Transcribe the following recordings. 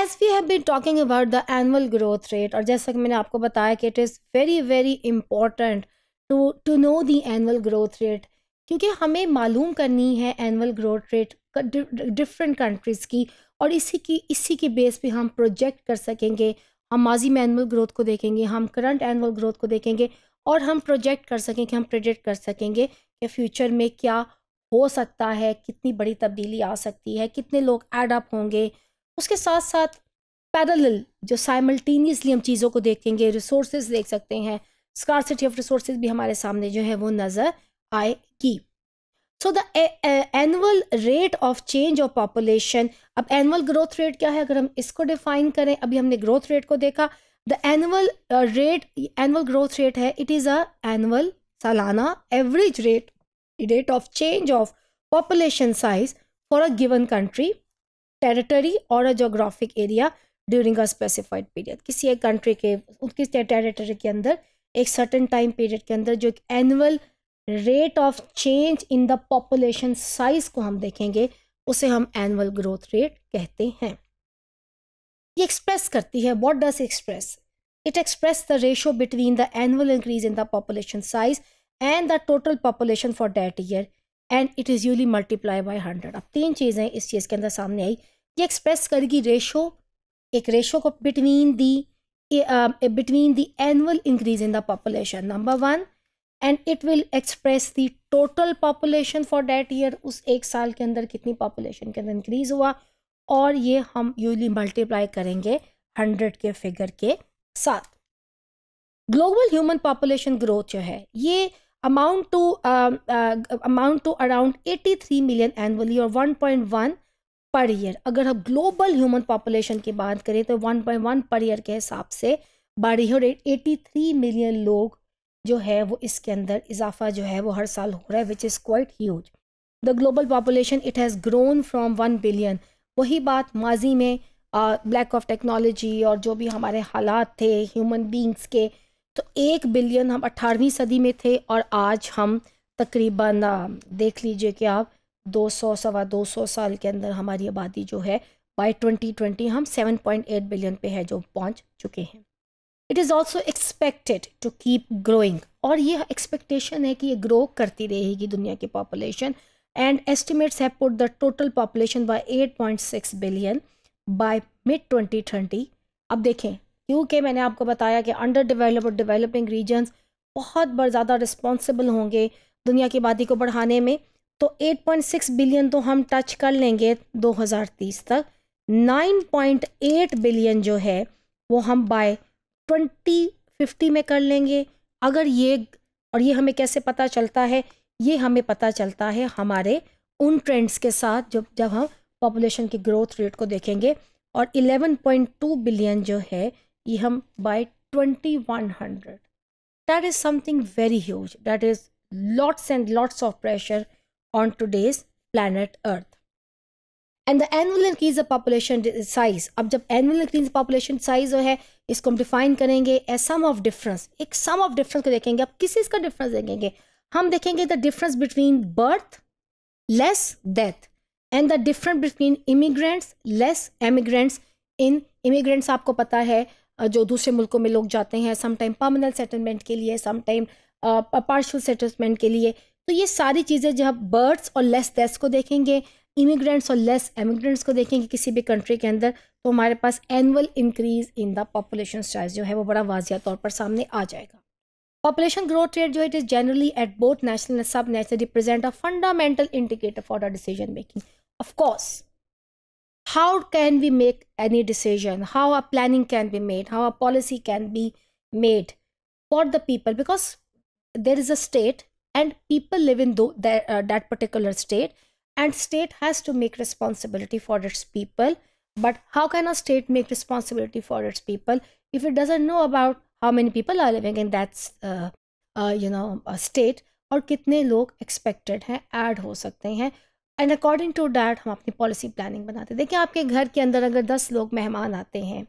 as we have been talking about the annual growth rate और जैसा कि मैंने आपको बताया कि it is very very important to to know the annual growth rate क्योंकि हमें मालूम करनी है annual growth rate different countries की और इसी की इसी के बेस पे हम प्रोजेक्ट कर सकेंगे हम माजी में एनुअल ग्रोथ को देखेंगे हम करंट एनुअल ग्रोथ को देखेंगे और हम प्रोजेक्ट कर सकें कि हम प्रोजेक्ट कर सकेंगे कि फ्यूचर में क्या हो सकता है कितनी बड़ी तब्दीली आ सकती है कितने लोग एडअप होंगे उसके साथ साथ पैरल जो साइमल्टेनियसली हम चीज़ों को देखेंगे रिसोर्स देख सकते हैं स्कारसिटी ऑफ रिसोर्स भी हमारे सामने जो है वो नज़र आएगी so the annual rate of change of population अब एनुअल ग्रोथ रेट क्या है अगर हम इसको डिफाइन करें अभी हमने ग्रोथ रेट को देखा the annual rate annual growth rate है इट इज़ अ एनअल सालाना average rate rate of change of population size for a given country territory और a geographic area during a specified period किसी एक country के उसकी territory के अंदर एक सर्टन टाइम पीरियड के अंदर जो एक annual rate of change in the population size को हम देखेंगे उसे हम एनुअल ग्रोथ रेट कहते हैं ये एक्सप्रेस करती है what does express it express the ratio between the annual increase in the population size and the total population for that year and it is usually multiply by hundred अब तीन चीज़ें इस चीज़ के अंदर सामने आई ये एक्सप्रेस करेगी रेशो एक रेशो को between the between the annual increase in the population number one and it will express the total population for that year उस एक साल के अंदर कितनी पॉपुलेशन के अंदर इंक्रीज हुआ और ये हम यूली मल्टीप्लाई करेंगे हंड्रेड के फिगर के साथ ग्लोबल ह्यूमन पॉपुलेशन ग्रोथ जो है ये amount to amount to around 83 million annually और 1.1 पर ईयर अगर हम ग्लोबल ह्यूमन पॉपुलेशन की बात करें तो 1.1 पर ईयर के हिसाब से बढ़ी है और 83 मिलियन लोग जो है वो इसके अंदर इजाफा जो है वो हर साल हो रहा है which is quite huge the global population it has grown from one billion वही बात माजी में ब्लैक ऑफ टेक्नोलॉजी और जो भी हमारे हालात थे ह्यूमन बींग्स के तो एक बिलियन हम अट्ठारहवीं सदी में थे और आज हम तकरीबन देख लीजिए कि आप दो सौ सवा दो सौ साल के अंदर हमारी आबादी जो है बाई ट्वेंटी ट्वेंटी हम सेवन पॉइंट एट बिलियन पे है जो पहुंच चुके हैं it is also expected to keep growing और ये एक्सपेक्टेशन है कि ये ग्रो करती रहेगी दुनिया की पॉपुलेशन एंड एस्टिमेट्स है put the total population by 8.6 billion by mid twenty अब देखें क्योंकि मैंने आपको बताया कि अंडर डिवेलप और डिवेलपिंग रीजन्स बहुत बड़ ज़्यादा रिस्पॉन्सिबल होंगे दुनिया की आबादी को बढ़ाने में तो 8.6 बिलियन तो हम टच कर लेंगे 2030 तक 9.8 बिलियन जो है वो हम बाय 2050 में कर लेंगे अगर ये और ये हमें कैसे पता चलता है ये हमें पता चलता है हमारे उन ट्रेंड्स के साथ जब जब हम पॉपुलेशन की ग्रोथ रेट को देखेंगे और 11.2 बिलियन जो है हम twenty one hundred That is something very huge That is lots and lots of pressure on today's planet earth and the annual increase the population size अब जब एनुअल इंक्रीज पॉपुलेशन साइज जो है इसको हम define करेंगे ए सम of difference एक सम of difference को देखेंगे अब किस चीज़ का डिफरेंस देखेंगे हम देखेंगे the difference between birth less death and the difference between immigrants less emigrants in immigrants आपको पता है जो दूसरे मुल्कों में लोग जाते हैं सम टाइम पर्मनल सेटलमेंट के लिए सम टाइम पार्शल सेटलमेंट के लिए तो ये सारी चीज़ें जब बर्ड्स और लेस डेस को देखेंगे इमिग्रेंट्स और लेस एमिग्रेंट्स को देखेंगे किसी भी कंट्री के अंदर तो हमारे पास annual increase in the population size जो है वो बड़ा वाजिया तौर पर सामने आ जाएगा पॉपुलेशन ग्रोथ रेट जो it is generally at both national sub national represent a fundamental indicator for the decision making of course how can we make any decision how a planning can be made how a policy can be made for the people because there is a state and people live in th- that, uh, that particular state and state has to make responsibility for its people but how can a state make responsibility for its people if it doesn't know about how many people are living in that uh, uh, you know state Or कितने लोग expected हैं add हो सकते हैं and according to that हम अपनी policy planning बनाते हैं देखिए आपके घर के अंदर अगर दस लोग मेहमान आते हैं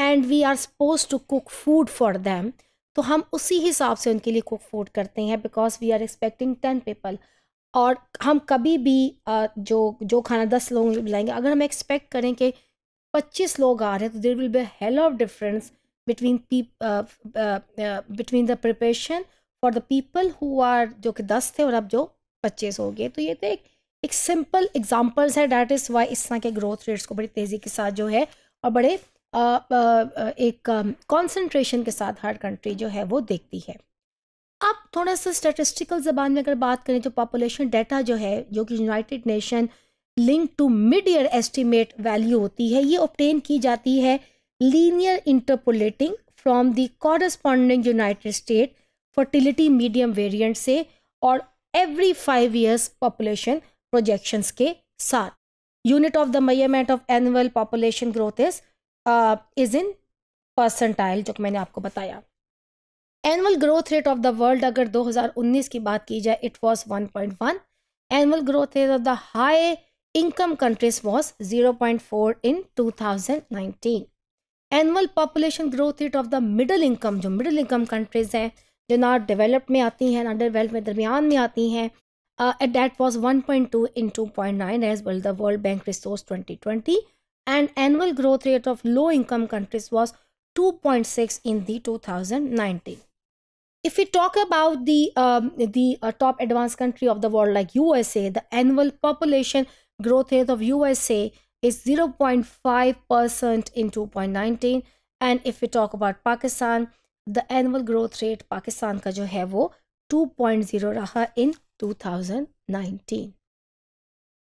and we are suppose to cook food for them तो हम उसी हिसाब से उनके लिए कुक फूड करते हैं because we are expecting ten people और हम कभी भी जो जो खाना दस लोग बुलाएंगे अगर हम एक्सपेक्ट करें कि पच्चीस लोग आ रहे हैं तो there will be hell of difference between between the preparation for the people who are जो कि दस थे और अब जो पच्चीस हो गए तो ये तो एक एक सिंपल एग्जांपल्स है डैट इज़ वाई इस तरह के ग्रोथ रेट्स को बड़ी तेज़ी के साथ जो है और बड़े आ, आ, आ, एक कंसंट्रेशन के साथ हर कंट्री जो है वो देखती है अब थोड़ा सा स्टेटिस्टिकल ज़बान में अगर बात करें तो पॉपुलेशन डाटा जो है जो कि united nation link to mid year estimate value होती है ये ऑप्टेन की जाती है linear interpolating from the corresponding united state fertility medium variant से और every five years population projections के साथ यूनिट ऑफ द मैमेंट of annual population growth is is in percentile जो मैंने आपको बताया annual growth rate of the world अगर 2019 की बात की जाए it was 1.1 annual growth rate of the high income countries was 0.4 in 2019 annual population growth rate of the middle income जो मिडिल इनकम कंट्रीज हैं जो ना डेवलप्ड में आती हैं ना डेवलप में दरमियान में आती हैं uh, and that was 1.2 into 0.9 as well the world bank resource 2020 and annual growth rate of low income countries was 2.6 in the 2019 if we talk about the um, the uh, top advanced country of the world like usa the annual population growth rate of usa is 0.5% in 2.19 and if we talk about pakistan the annual growth rate pakistan ka jo hai wo 2.0 raha in 2019